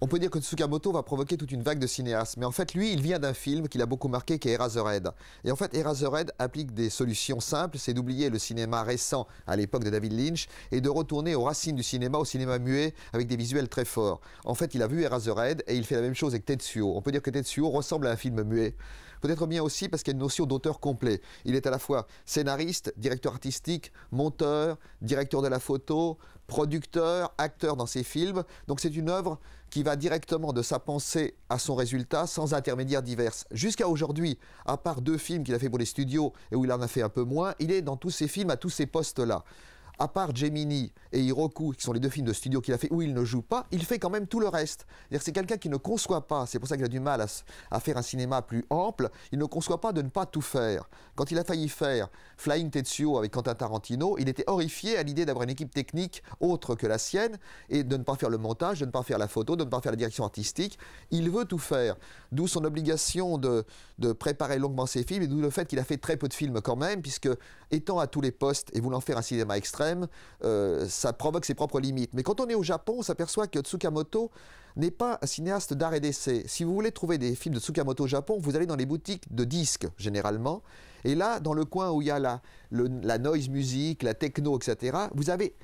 On peut dire que Tsukamoto va provoquer toute une vague de cinéastes, mais en fait, lui, il vient d'un film qu'il a beaucoup marqué, qui est Eraserhead. Et en fait, Eraserhead applique des solutions simples, c'est d'oublier le cinéma récent à l'époque de David Lynch et de retourner aux racines du cinéma, au cinéma muet, avec des visuels très forts. En fait, il a vu Eraserhead et il fait la même chose avec Tetsuo. On peut dire que Tetsuo ressemble à un film muet. Peut-être bien aussi parce qu'il y a une notion d'auteur complet. Il est à la fois scénariste, directeur artistique, monteur, directeur de la photo, producteur, acteur dans ses films. Donc c'est une œuvre qui va directement de sa pensée à son résultat sans intermédiaires divers. Jusqu'à aujourd'hui, à part deux films qu'il a fait pour les studios et où il en a fait un peu moins, il est dans tous ses films à tous ces postes-là à part Gemini et Hiroku, qui sont les deux films de studio qu'il a fait où il ne joue pas, il fait quand même tout le reste. cest quelqu'un qui ne conçoit pas, c'est pour ça qu'il a du mal à, faire un cinéma plus ample, il ne conçoit pas de ne pas tout faire. Quand il a failli faire Flying Tetsuo avec Quentin Tarantino, il était horrifié à l'idée d'avoir une équipe technique autre que la sienne et de ne pas faire le montage, de ne pas faire la photo, de ne pas faire la direction artistique. Il veut tout faire. D'où son obligation de, de préparer longuement ses films et d'où le fait qu'il a fait très peu de films quand même, puisque étant à tous les postes et voulant faire un cinéma extrême, euh, ça provoque ses propres limites. Mais quand on est au Japon, on s'aperçoit que Tsukamoto n'est pas un cinéaste d'art et d'essai. Si vous voulez trouver des films de Tsukamoto au Japon, vous allez dans les boutiques de disques, généralement. Et là, dans le coin où il y a la, la noise music, la techno, etc., vous avez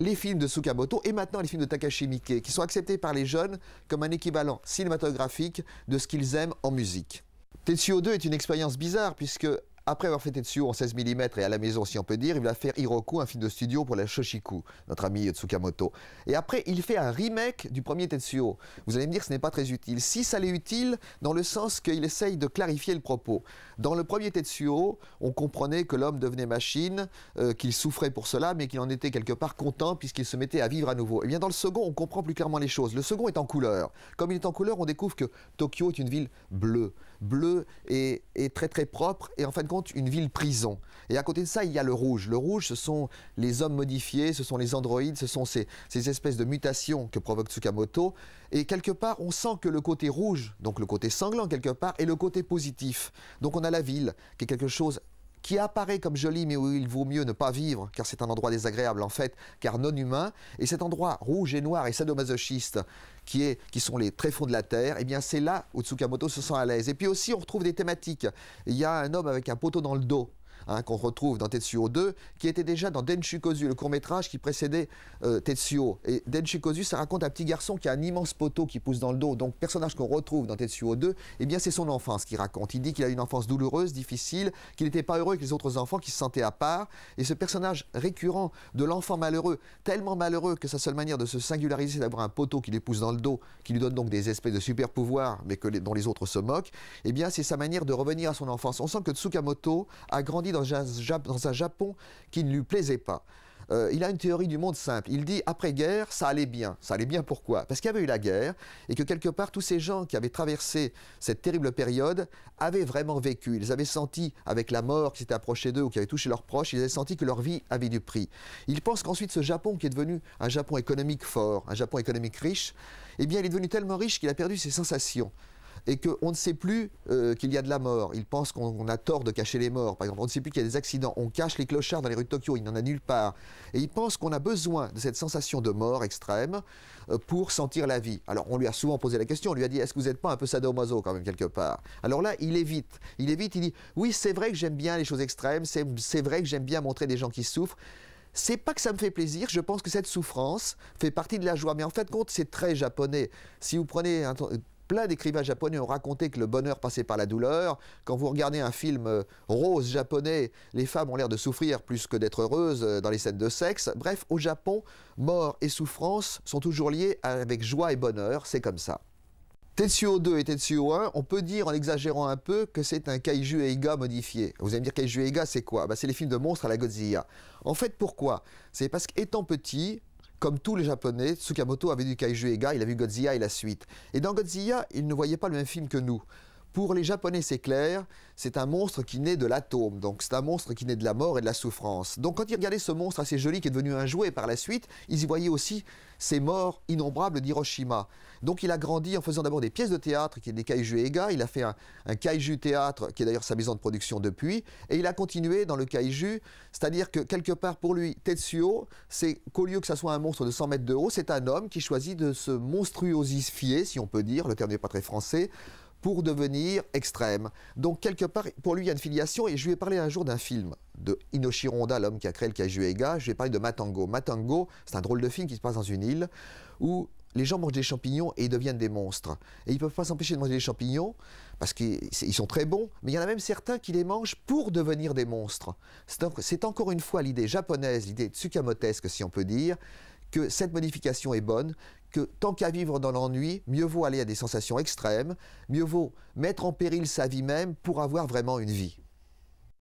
les films de Tsukamoto et maintenant les films de Takashi Miike, qui sont acceptés par les jeunes comme un équivalent cinématographique de ce qu'ils aiment en musique. Tetsuo 2 est une expérience bizarre puisque après avoir fait Tetsuo en 16 mm et à la maison si on peut dire, il va faire Hiroku, un film de studio pour la Shoshiku, notre ami Tsukamoto. Et après, il fait un remake du premier Tetsuo. Vous allez me dire, ce n'est pas très utile. Si ça l'est utile, dans le sens qu'il essaye de clarifier le propos. Dans le premier Tetsuo, on comprenait que l'homme devenait machine, euh, qu'il souffrait pour cela, mais qu'il en était quelque part content puisqu'il se mettait à vivre à nouveau. Et eh bien dans le second, on comprend plus clairement les choses. Le second est en couleur. Comme il est en couleur, on découvre que Tokyo est une ville bleue. Bleue et, et très très propre. Et en fin de compte, une ville-prison. Et à côté de ça, il y a le rouge. Le rouge, ce sont les hommes modifiés, ce sont les androïdes, ce sont ces, ces espèces de mutations que provoque Tsukamoto. Et quelque part, on sent que le côté rouge, donc le côté sanglant quelque part, est le côté positif. Donc on a la ville, qui est quelque chose qui apparaît comme joli mais où il vaut mieux ne pas vivre car c'est un endroit désagréable en fait, car non humain, et cet endroit rouge et noir et sadomasochiste qui, est, qui sont les tréfonds de la Terre, et eh bien c'est là où Tsukamoto se sent à l'aise. Et puis aussi on retrouve des thématiques. Il y a un homme avec un poteau dans le dos Hein, qu'on retrouve dans Tetsuo 2, qui était déjà dans Denshikozu, le court-métrage qui précédait euh, Tetsuo. Et Kosu, ça raconte un petit garçon qui a un immense poteau qui pousse dans le dos. Donc, personnage qu'on retrouve dans Tetsuo 2, eh bien, c'est son enfance qu'il raconte. Il dit qu'il a une enfance douloureuse, difficile, qu'il n'était pas heureux avec les autres enfants, qu'il se sentait à part. Et ce personnage récurrent de l'enfant malheureux, tellement malheureux que sa seule manière de se singulariser, c'est d'avoir un poteau qui les pousse dans le dos, qui lui donne donc des espèces de super pouvoirs, mais que dont les autres se moquent, eh bien, c'est sa manière de revenir à son enfance. On sent que Tsukamoto a grandi dans dans un, Japon qui ne lui plaisait pas. Euh, il a une théorie du monde simple. Il dit après-guerre, ça allait bien. Ça allait bien pourquoi Parce qu'il y avait eu la guerre et que quelque part, tous ces gens qui avaient traversé cette terrible période avaient vraiment vécu. Ils avaient senti, avec la mort qui s'était approchée d'eux ou qui avait touché leurs proches, ils avaient senti que leur vie avait du prix. Il pense qu'ensuite, ce Japon qui est devenu un Japon économique fort, un Japon économique riche, eh bien, il est devenu tellement riche qu'il a perdu ses sensations et qu'on ne sait plus euh, qu'il y a de la mort. Il pense qu'on a tort de cacher les morts. Par exemple, on ne sait plus qu'il y a des accidents. On cache les clochards dans les rues de Tokyo. Il n'en a nulle part. Et il pense qu'on a besoin de cette sensation de mort extrême euh, pour sentir la vie. Alors, on lui a souvent posé la question. On lui a dit Est-ce que vous n'êtes pas un peu sadomaso quand même quelque part Alors là, il évite. Il évite. Il dit Oui, c'est vrai que j'aime bien les choses extrêmes. C'est vrai que j'aime bien montrer des gens qui souffrent c'est pas que ça me fait plaisir, je pense que cette souffrance fait partie de la joie. Mais en fait, compte, c'est très japonais. Si vous prenez un, Plein d'écrivains japonais ont raconté que le bonheur passait par la douleur. Quand vous regardez un film euh, rose japonais, les femmes ont l'air de souffrir plus que d'être heureuses euh, dans les scènes de sexe. Bref, au Japon, mort et souffrance sont toujours liés avec joie et bonheur, c'est comme ça. Tetsuo 2 et Tetsuo 1, on peut dire en exagérant un peu que c'est un Kaiju Eiga modifié. Vous allez me dire Kaiju Eiga c'est quoi bah, C'est les films de monstres à la Godzilla. En fait pourquoi C'est parce qu'étant petit, comme tous les Japonais, Tsukamoto avait vu Kaiju Ega, il a vu Godzilla et la suite. Et dans Godzilla, il ne voyait pas le même film que nous. Pour les Japonais, c'est clair, c'est un monstre qui naît de l'atome, donc c'est un monstre qui naît de la mort et de la souffrance. Donc quand ils regardaient ce monstre assez joli qui est devenu un jouet par la suite, ils y voyaient aussi ces morts innombrables d'Hiroshima. Donc il a grandi en faisant d'abord des pièces de théâtre, qui est des kaiju Ega, il a fait un, un kaiju théâtre, qui est d'ailleurs sa maison de production depuis, et il a continué dans le kaiju, c'est-à-dire que quelque part pour lui, Tetsuo, c'est qu'au lieu que ce soit un monstre de 100 mètres de haut, c'est un homme qui choisit de se monstruosifier, si on peut dire, le terme n'est pas très français, pour devenir extrême. Donc quelque part, pour lui, il y a une filiation. Et je lui ai parlé un jour d'un film de Inoshi l'homme qui a créé le Kajuega. Je lui ai parlé de Matango. Matango, c'est un drôle de film qui se passe dans une île où les gens mangent des champignons et ils deviennent des monstres. Et ils ne peuvent pas s'empêcher de manger des champignons parce qu'ils sont très bons, mais il y en a même certains qui les mangent pour devenir des monstres. C'est encore une fois l'idée japonaise, l'idée tsukamotesque si on peut dire, que cette modification est bonne, que tant qu'à vivre dans l'ennui, mieux vaut aller à des sensations extrêmes, mieux vaut mettre en péril sa vie même pour avoir vraiment une vie.